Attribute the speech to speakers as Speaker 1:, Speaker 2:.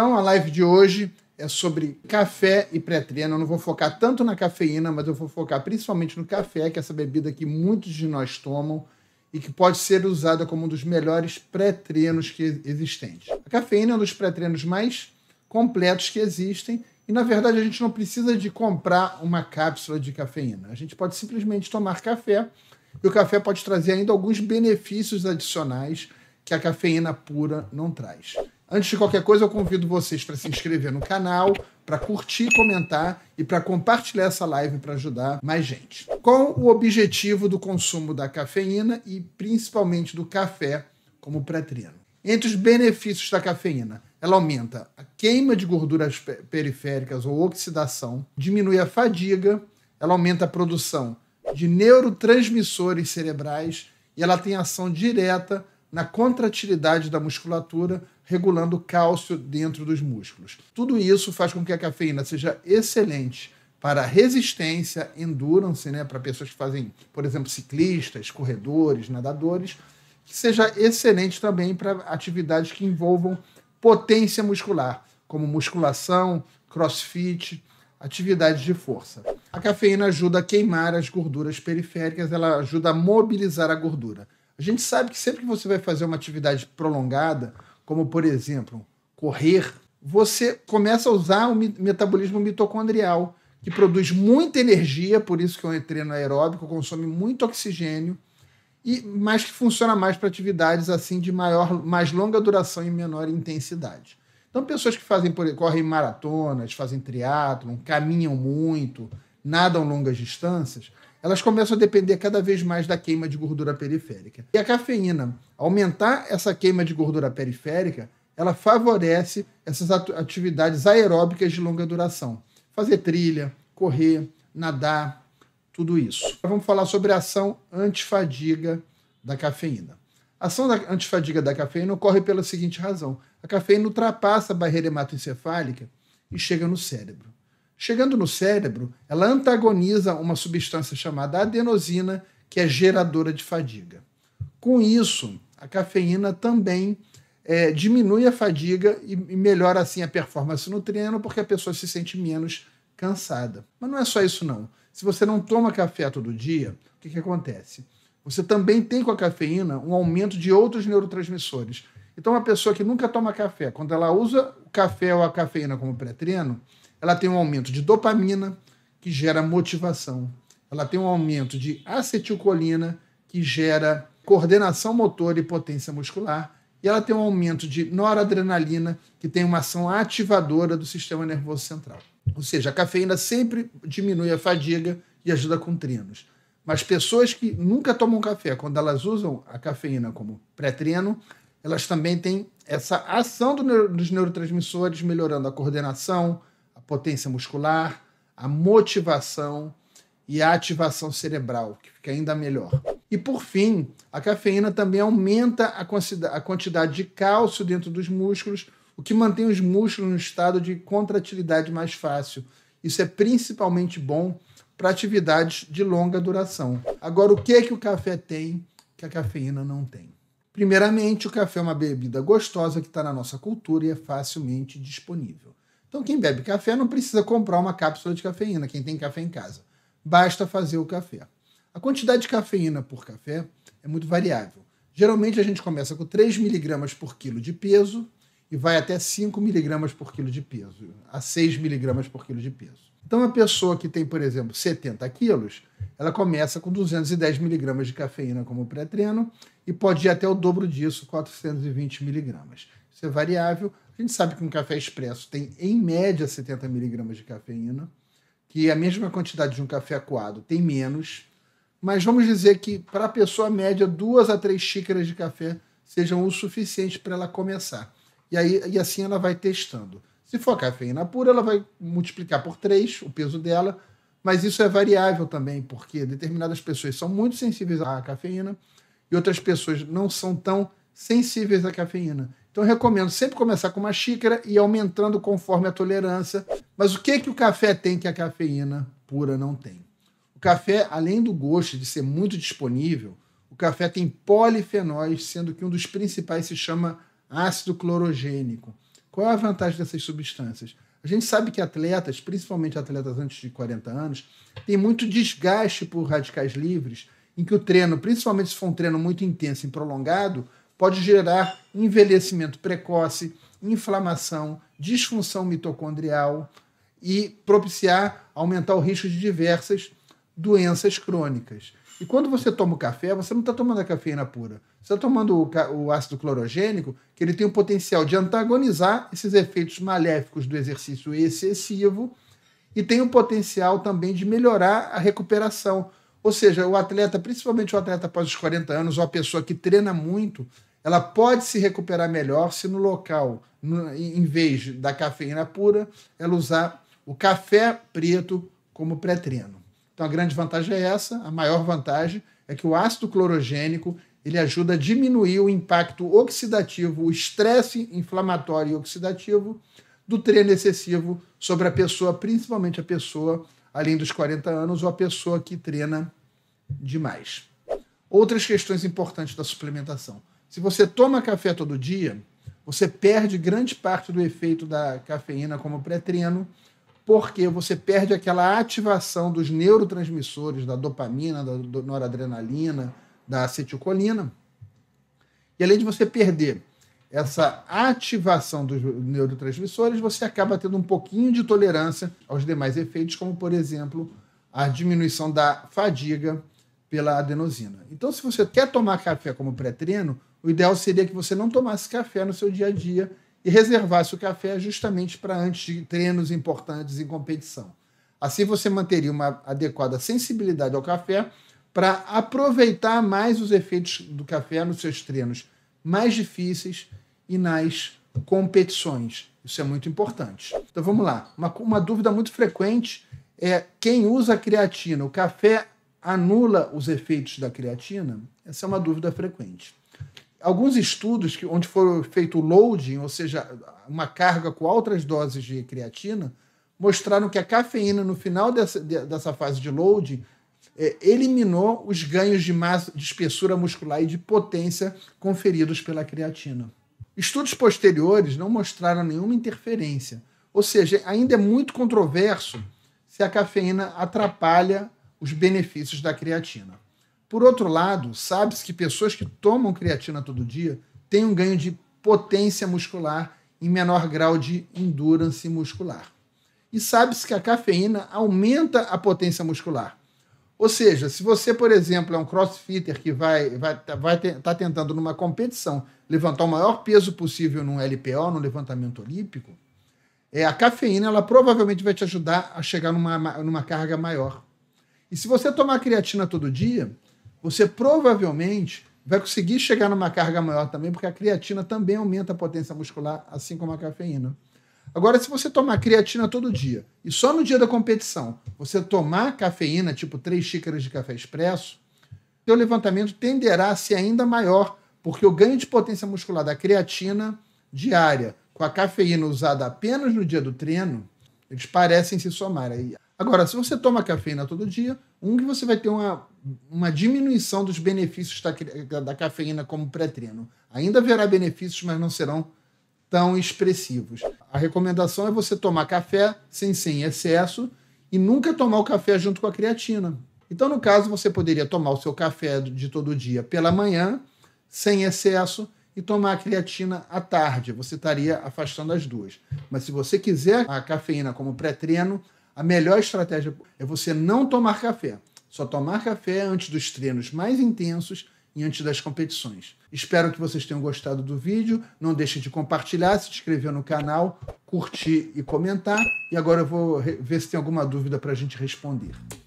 Speaker 1: Então, a live de hoje é sobre café e pré-treino. Eu não vou focar tanto na cafeína, mas eu vou focar principalmente no café, que é essa bebida que muitos de nós tomam e que pode ser usada como um dos melhores pré-treinos que existentes. A cafeína é um dos pré-treinos mais completos que existem e na verdade a gente não precisa de comprar uma cápsula de cafeína. A gente pode simplesmente tomar café e o café pode trazer ainda alguns benefícios adicionais que a cafeína pura não traz. Antes de qualquer coisa, eu convido vocês para se inscrever no canal, para curtir, comentar e para compartilhar essa live para ajudar mais gente. Com o objetivo do consumo da cafeína e principalmente do café como pré-treino. Entre os benefícios da cafeína, ela aumenta a queima de gorduras periféricas ou oxidação, diminui a fadiga, ela aumenta a produção de neurotransmissores cerebrais e ela tem ação direta na contratilidade da musculatura, regulando o cálcio dentro dos músculos. Tudo isso faz com que a cafeína seja excelente para resistência, endurance, né, para pessoas que fazem, por exemplo, ciclistas, corredores, nadadores, que seja excelente também para atividades que envolvam potência muscular, como musculação, crossfit, atividades de força. A cafeína ajuda a queimar as gorduras periféricas, ela ajuda a mobilizar a gordura. A gente sabe que sempre que você vai fazer uma atividade prolongada, como por exemplo correr, você começa a usar o metabolismo mitocondrial, que produz muita energia, por isso que é um treino aeróbico, consome muito oxigênio, e mas que funciona mais para atividades assim de maior, mais longa duração e menor intensidade. Então, pessoas que fazem correm maratonas, fazem triatlon, caminham muito, nadam longas distâncias, elas começam a depender cada vez mais da queima de gordura periférica. E a cafeína, aumentar essa queima de gordura periférica, ela favorece essas atividades aeróbicas de longa duração. Fazer trilha, correr, nadar, tudo isso. Vamos falar sobre a ação antifadiga da cafeína. A ação da antifadiga da cafeína ocorre pela seguinte razão: a cafeína ultrapassa a barreira hematoencefálica e chega no cérebro. Chegando no cérebro, ela antagoniza uma substância chamada adenosina, que é geradora de fadiga. Com isso, a cafeína também é, diminui a fadiga e, e melhora assim a performance no treino, porque a pessoa se sente menos cansada. Mas não é só isso não. Se você não toma café todo dia, o que, que acontece? Você também tem com a cafeína um aumento de outros neurotransmissores. Então, uma pessoa que nunca toma café, quando ela usa o café ou a cafeína como pré-treino, ela tem um aumento de dopamina, que gera motivação. Ela tem um aumento de acetilcolina, que gera coordenação motora e potência muscular. E ela tem um aumento de noradrenalina, que tem uma ação ativadora do sistema nervoso central. Ou seja, a cafeína sempre diminui a fadiga e ajuda com trinos. Mas pessoas que nunca tomam café, quando elas usam a cafeína como pré-treino, elas também têm essa ação do neuro, dos neurotransmissores, melhorando a coordenação, potência muscular, a motivação e a ativação cerebral, que fica ainda melhor. E por fim, a cafeína também aumenta a quantidade de cálcio dentro dos músculos, o que mantém os músculos no estado de contratilidade mais fácil. Isso é principalmente bom para atividades de longa duração. Agora, o que é que o café tem que a cafeína não tem? Primeiramente, o café é uma bebida gostosa que está na nossa cultura e é facilmente disponível. Então, quem bebe café não precisa comprar uma cápsula de cafeína, quem tem café em casa. Basta fazer o café. A quantidade de cafeína por café é muito variável. Geralmente a gente começa com 3 miligramas por quilo de peso e vai até 5 miligramas por quilo de peso, a 6 miligramas por quilo de peso. Então, uma pessoa que tem, por exemplo, 70 quilos, ela começa com 210 miligramas de cafeína como pré-treino e pode ir até o dobro disso, 420 miligramas isso é variável. A gente sabe que um café expresso tem, em média, 70 miligramas de cafeína, que é a mesma quantidade de um café acuado tem menos, mas vamos dizer que, para a pessoa média, duas a três xícaras de café sejam o suficiente para ela começar. E, aí, e assim ela vai testando. Se for cafeína pura, ela vai multiplicar por três o peso dela, mas isso é variável também, porque determinadas pessoas são muito sensíveis à cafeína e outras pessoas não são tão sensíveis à cafeína. Então eu recomendo sempre começar com uma xícara e aumentando conforme a tolerância. Mas o que que o café tem que a cafeína pura não tem? O café, além do gosto de ser muito disponível, o café tem polifenóis, sendo que um dos principais se chama ácido clorogênico. Qual é a vantagem dessas substâncias? A gente sabe que atletas, principalmente atletas antes de 40 anos, têm muito desgaste por radicais livres, em que o treino, principalmente se for um treino muito intenso e prolongado, pode gerar envelhecimento precoce, inflamação, disfunção mitocondrial e propiciar aumentar o risco de diversas doenças crônicas. E quando você toma o café, você não está tomando a cafeína pura. Você está tomando o, o, ácido clorogênico, que ele tem o potencial de antagonizar esses efeitos maléficos do exercício excessivo e tem o potencial também de melhorar a recuperação. Ou seja, o atleta, principalmente o atleta após os 40 anos, ou a pessoa que treina muito, ela pode se recuperar melhor se no local, no, em vez da cafeína pura, ela usar o café preto como pré-treino. Então a grande vantagem é essa, a maior vantagem é que o ácido clorogênico ele ajuda a diminuir o impacto oxidativo, o estresse inflamatório e oxidativo do treino excessivo sobre a pessoa, principalmente a pessoa além dos 40 anos ou a pessoa que treina demais. Outras questões importantes da suplementação. Se você toma café todo dia, você perde grande parte do efeito da cafeína como pré-treino, porque você perde aquela ativação dos neurotransmissores da dopamina, da noradrenalina, da acetilcolina. E além de você perder essa ativação dos neurotransmissores, você acaba tendo um pouquinho de tolerância aos demais efeitos, como por exemplo a diminuição da fadiga pela adenosina. Então, se você quer tomar café como pré-treino, o ideal seria que você não tomasse café no seu dia a dia e reservasse o café justamente para antes de treinos importantes em competição. Assim você manteria uma adequada sensibilidade ao café para aproveitar mais os efeitos do café nos seus treinos mais difíceis e nas competições. Isso é muito importante. Então vamos lá. Uma, uma dúvida muito frequente é quem usa creatina, o café anula os efeitos da creatina? Essa é uma dúvida frequente alguns estudos que, onde foi feito loading, ou seja, uma carga com outras doses de creatina, mostraram que a cafeína, no final dessa, dessa fase de loading, é, eliminou os ganhos de massa, de espessura muscular e de potência conferidos pela creatina. Estudos posteriores não mostraram nenhuma interferência, ou seja, ainda é muito controverso se a cafeína atrapalha os benefícios da creatina. Por outro lado, sabe-se que pessoas que tomam creatina todo dia têm um ganho de potência muscular e menor grau de endurance muscular. E sabe-se que a cafeína aumenta a potência muscular. Ou seja, se você, por exemplo, é um crossfitter que vai vai, tá, vai tá tentando numa competição levantar o maior peso possível num LPO, num levantamento olímpico, é, a cafeína ela provavelmente vai te ajudar a chegar numa, numa carga maior. E se você tomar creatina todo dia, você provavelmente vai conseguir chegar numa carga maior também, porque a creatina também aumenta a potência muscular, assim como a cafeína. Agora, se você tomar creatina todo dia e só no dia da competição você tomar cafeína, tipo 3 xícaras de café expresso, seu levantamento tenderá a ser ainda maior, porque o ganho de potência muscular da creatina diária com a cafeína usada apenas no dia do treino, eles parecem se somar aí. Agora, se você toma cafeína todo dia, um que você vai ter uma, uma diminuição dos benefícios da, da cafeína como pré-treino. Ainda haverá benefícios, mas não serão tão expressivos. A recomendação é você tomar café sem, sem excesso e nunca tomar o café junto com a creatina. Então, no caso, você poderia tomar o seu café de todo dia pela manhã, sem excesso, e tomar a creatina à tarde. Você estaria afastando as duas. Mas se você quiser a cafeína como pré-treino, a melhor estratégia é você não tomar café. Só tomar café antes dos treinos mais intensos e antes das competições. Espero que vocês tenham gostado do vídeo. Não deixem de compartilhar, se inscrever no canal, curtir e comentar. E agora eu vou ver se tem alguma dúvida para a gente responder.